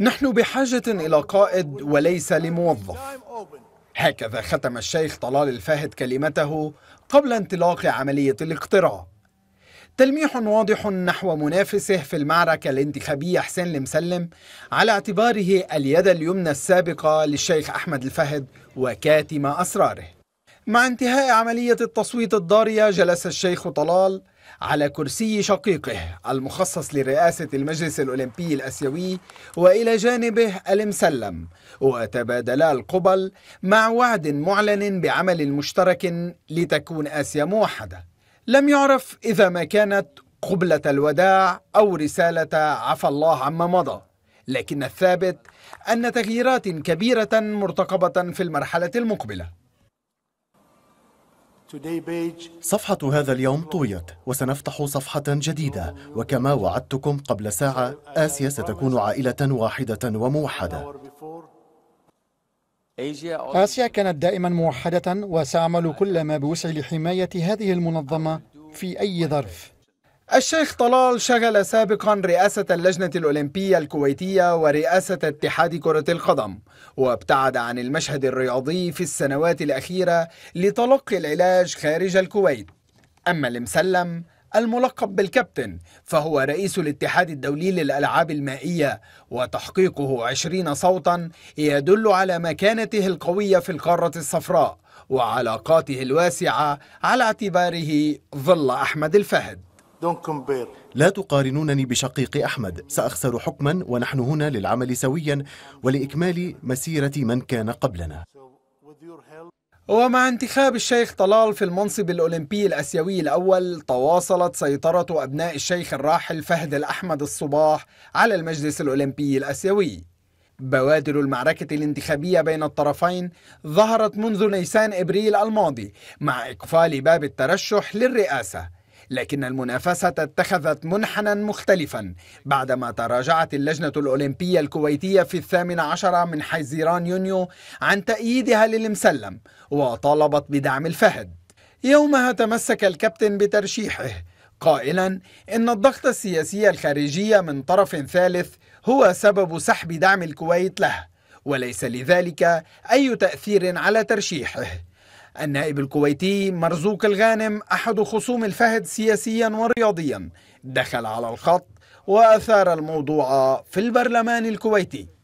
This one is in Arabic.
نحن بحاجة إلى قائد وليس لموظف هكذا ختم الشيخ طلال الفاهد كلمته قبل انطلاق عملية الاقتراع تلميح واضح نحو منافسه في المعركة الانتخابية حسين المسلم على اعتباره اليد اليمنى السابقة للشيخ أحمد الفهد وكاتم أسراره مع انتهاء عملية التصويت الضارية جلس الشيخ طلال على كرسي شقيقه المخصص لرئاسة المجلس الأولمبي الأسيوي وإلى جانبه المسلم وتبادلا القبل مع وعد معلن بعمل مشترك لتكون آسيا موحدة لم يعرف إذا ما كانت قبلة الوداع أو رسالة عفى الله عما مضى لكن الثابت أن تغييرات كبيرة مرتقبة في المرحلة المقبلة صفحة هذا اليوم طويت وسنفتح صفحة جديدة وكما وعدتكم قبل ساعة آسيا ستكون عائلة واحدة وموحدة آسيا كانت دائما موحدة وسأعمل كل ما بوسعي لحماية هذه المنظمة في أي ظرف الشيخ طلال شغل سابقا رئاسة اللجنة الأولمبية الكويتية ورئاسة اتحاد كرة القدم وابتعد عن المشهد الرياضي في السنوات الأخيرة لتلقي العلاج خارج الكويت أما المسلم الملقب بالكابتن فهو رئيس الاتحاد الدولي للألعاب المائية وتحقيقه 20 صوتا يدل على مكانته القوية في القارة الصفراء وعلاقاته الواسعة على اعتباره ظل أحمد الفهد لا تقارنونني بشقيق أحمد سأخسر حكما ونحن هنا للعمل سويا ولإكمال مسيرة من كان قبلنا ومع انتخاب الشيخ طلال في المنصب الأولمبي الأسيوي الأول تواصلت سيطرة أبناء الشيخ الراحل فهد الأحمد الصباح على المجلس الأولمبي الأسيوي بوادر المعركة الانتخابية بين الطرفين ظهرت منذ نيسان إبريل الماضي مع إقفال باب الترشح للرئاسة لكن المنافسة اتخذت منحنى مختلفا بعدما تراجعت اللجنة الأولمبية الكويتية في الثامن عشر من حزيران يونيو عن تأييدها للمسلم وطالبت بدعم الفهد يومها تمسك الكابتن بترشيحه قائلا إن الضغط السياسي الخارجي من طرف ثالث هو سبب سحب دعم الكويت له وليس لذلك أي تأثير على ترشيحه النائب الكويتي مرزوق الغانم أحد خصوم الفهد سياسيا ورياضيا دخل على الخط وأثار الموضوع في البرلمان الكويتي